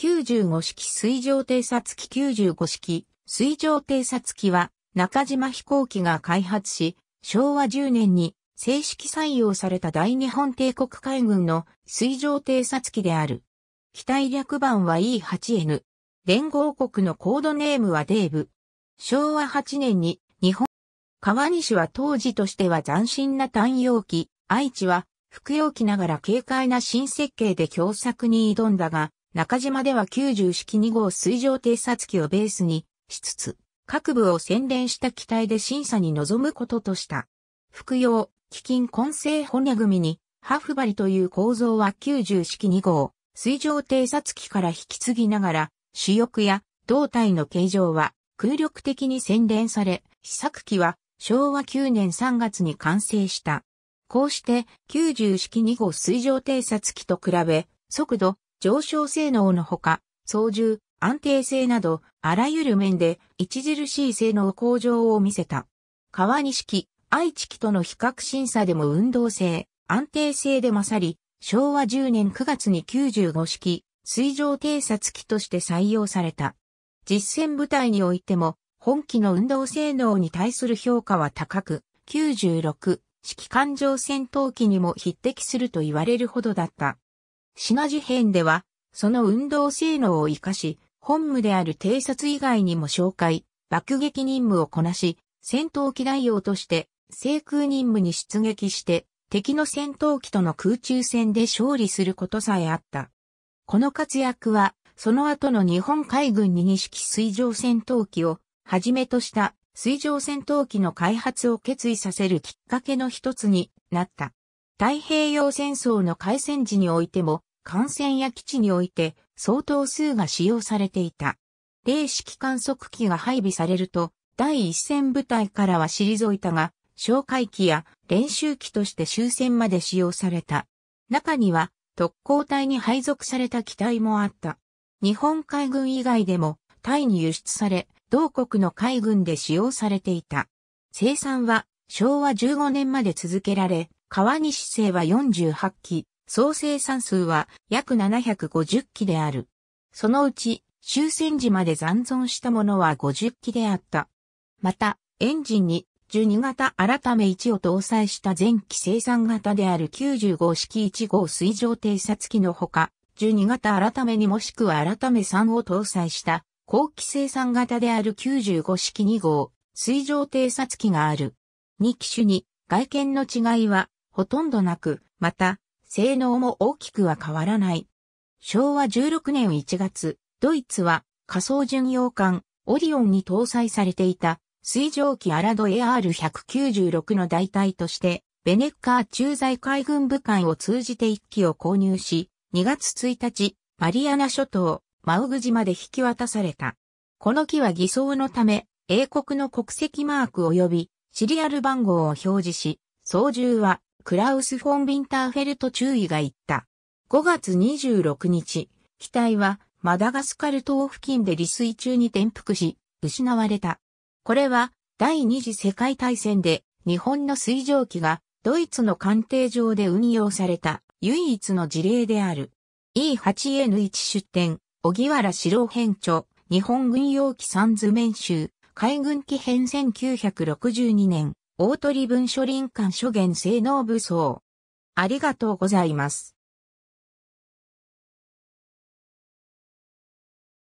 95式水上偵察機95式水上偵察機は中島飛行機が開発し、昭和10年に正式採用された大日本帝国海軍の水上偵察機である。機体略番は E8N。連合国のコードネームはデーブ。昭和8年に日本、川西は当時としては斬新な単容機、愛知は服用機ながら軽快な新設計で共作に挑んだが、中島では90式2号水上偵察機をベースにしつつ、各部を洗練した機体で審査に臨むこととした。服用、基金混成骨組に、ハフバリという構造は90式2号、水上偵察機から引き継ぎながら、主翼や胴体の形状は空力的に洗練され、試作機は昭和9年3月に完成した。こうして90式2号水上偵察機と比べ、速度、上昇性能のほか、操縦、安定性など、あらゆる面で著しい性能向上を見せた。川西機、愛知機との比較審査でも運動性、安定性で勝り、昭和10年9月に95式、水上偵察機として採用された。実戦部隊においても、本機の運動性能に対する評価は高く、96式艦上戦闘機にも匹敵すると言われるほどだった。シナ事変では、その運動性能を活かし、本務である偵察以外にも紹介、爆撃任務をこなし、戦闘機代用として、制空任務に出撃して、敵の戦闘機との空中戦で勝利することさえあった。この活躍は、その後の日本海軍に2式水上戦闘機を、はじめとした水上戦闘機の開発を決意させるきっかけの一つになった。太平洋戦争の開戦時においても、艦船や基地において相当数が使用されていた。零式観測機が配備されると、第一線部隊からは退いたが、哨戒機や練習機として終戦まで使用された。中には特攻隊に配属された機体もあった。日本海軍以外でもタイに輸出され、同国の海軍で使用されていた。生産は昭和15年まで続けられ、川西製は48機、総生産数は約750機である。そのうち終戦時まで残存したものは50機であった。また、エンジンに12型改め1を搭載した前期生産型である95式1号水上偵察機のほか、12型改めにもしくは改め3を搭載した後期生産型である95式2号水上偵察機がある。2機種に外見の違いはほとんどなく、また性能も大きくは変わらない。昭和16年1月、ドイツは仮想巡洋艦オリオンに搭載されていた水蒸気アラド AR196 の代替として、ベネッカー駐在海軍部会を通じて1機を購入し、2月1日、マリアナ諸島、マウグ島で引き渡された。この機は偽装のため、英国の国籍マーク及びシリアル番号を表示し、操縦はクラウス・フォン・ビンターフェルト注意が言った。5月26日、機体はマダガスカル島付近で離水中に転覆し、失われた。これは第二次世界大戦で日本の水蒸気がドイツの艦艇上で運用された唯一の事例である。E8N1 出展、小木原四郎編著、日本軍用機三図面集、海軍機編1962年。大鳥文書林間諸元性能武装。ありがとうございます。